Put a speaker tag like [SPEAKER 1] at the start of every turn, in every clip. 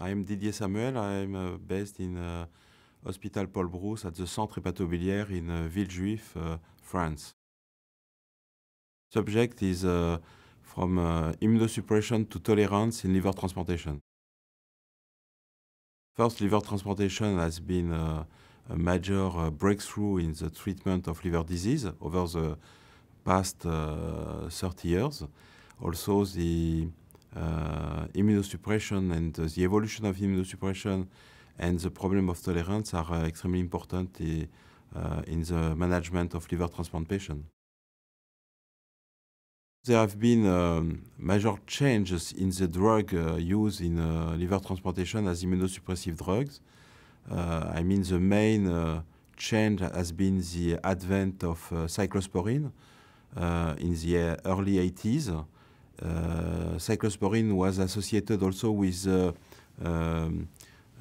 [SPEAKER 1] I'm Didier Samuel. I am uh, based in uh, Hospital Paul Brousse at the Centre Hépatobiliaire in uh, Villejuif, France. Subject is from immunosuppression to tolerance in liver transplantation. First, liver transplantation has been a major breakthrough in the treatment of liver disease over the past 30 years. Also, the Uh, immunosuppression and uh, the evolution of immunosuppression and the problem of tolerance are uh, extremely important in the management of liver transplantation. There have been um, major changes in the drug uh, use in uh, liver transplantation as immunosuppressive drugs. Uh, I mean, the main change has been the advent of cyclosporine in the early 80s. Uh, cyclosporine was associated also with uh, um,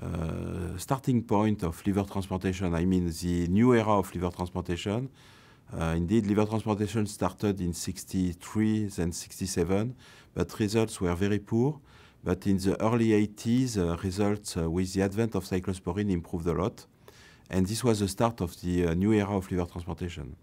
[SPEAKER 1] uh, starting point of liver transplantation, I mean the new era of liver transplantation. Uh, indeed, liver transplantation started in 63, then 67, but results were very poor. But in the early 80s, uh, results uh, with the advent of cyclosporine improved a lot. And this was the start of the new era of liver transplantation.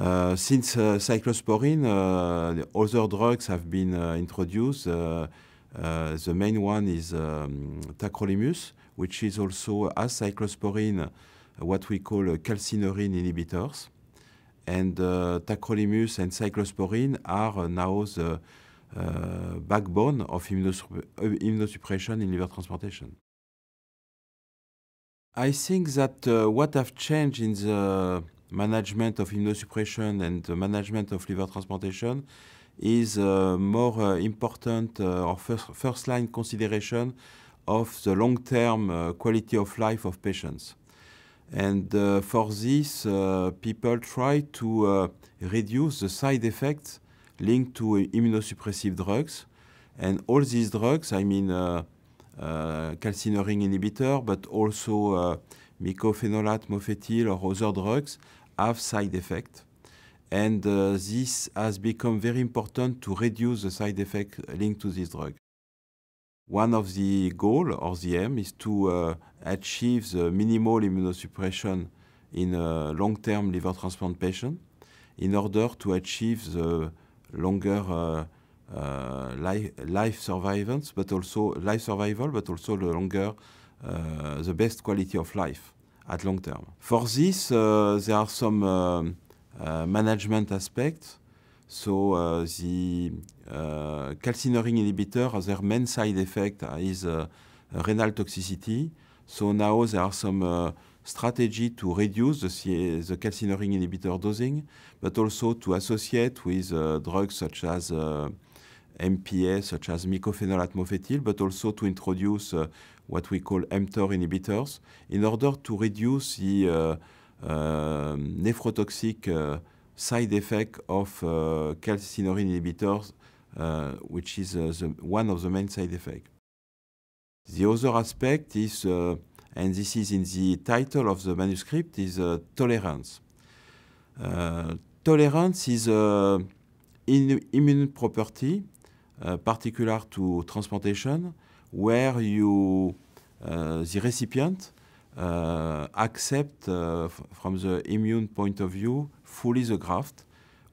[SPEAKER 1] Uh, since uh, cyclosporine, uh, other drugs have been introduced. the main one is um, tacrolimus, which is also, as cyclosporine, what we call calcineurin inhibitors. And tacrolimus and cyclosporine are now the uh, backbone of immunosupp immunosuppression in liver transplantation. I think that uh, what have changed in the management of immunosuppression and the management of liver transplantation is uh, more uh, important uh, or first, first, line consideration of the long term uh, quality of life of patients. And uh, for this, uh, people try to reduce the side effects linked to immunosuppressive drugs. And all these drugs, I mean calcineurin inhibitor, but also mycophenolate, mofetil, or other drugs, have side effects. And uh, this has become very important to reduce the side effects linked to this drug. One of the goal or the aim is to uh, achieve the minimal immunosuppression in a long-term liver transplant patient in order to achieve the longer uh, uh, life, life survivance, but also life survival, but also the longer, uh, the best quality of life. at long term. For this, uh, there are some uh, uh, management aspects. So the calcineurin inhibitor, their main side effect is renal toxicity. So now there are some strategy to reduce the, the calcineurin inhibitor dosing, but also to associate with drugs such as uh, MPA, such as mycophenol mofetil, but also to introduce uh, what we call mTOR inhibitors in order to reduce the uh, um, nephrotoxic uh, side effect of calcineurin inhibitors, which is the, one of the main side effects. The other aspect is, uh, and this is in the title of the manuscript, is uh, tolerance. Uh, tolerance is an immune property Euh, particular to transplantation where you uh, the recipient uh, accept uh, from the immune point of view fully the graft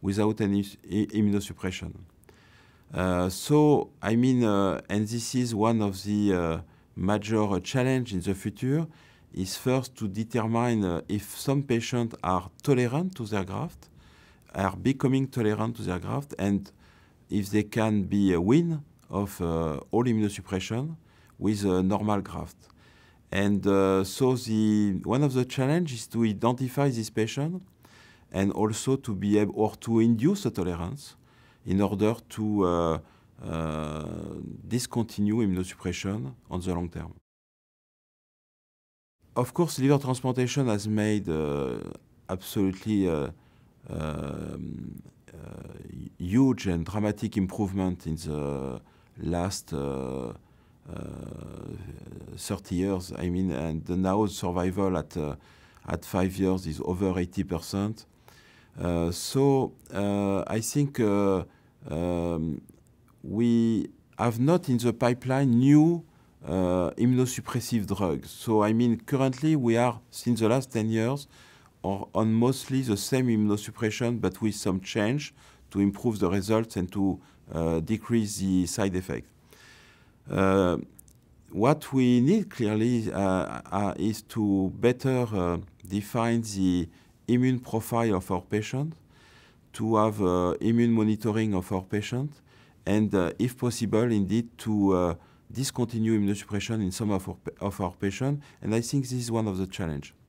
[SPEAKER 1] without any immunosuppression. Uh, so I mean, uh, and this is one of the major challenge in the future is first to determine if some patients are tolerant to their graft, are becoming tolerant to their graft, and if they can be a win of uh, all immunosuppression with a normal graft. And uh, so the, one of the challenges is to identify this patient and also to be able or to induce a tolerance in order to uh, uh, discontinue immunosuppression on the long term. Of course, liver transplantation has made uh, absolutely uh, um, uh, huge and dramatic improvement in the last uh, uh, 30 years. I mean, and now survival at, at five years is over 80%. so I think um, we have not in the pipeline new uh, immunosuppressive drugs. So I mean, currently we are, since the last 10 years, or on mostly the same immunosuppression but with some change to improve the results and to uh, decrease the side effect. Uh, what we need clearly uh, uh is to better uh, define the immune profile of our patient, to have uh, immune monitoring of our patient, and if possible, indeed, to discontinue immunosuppression in some of our, of our patients. And I think this is one of the challenges.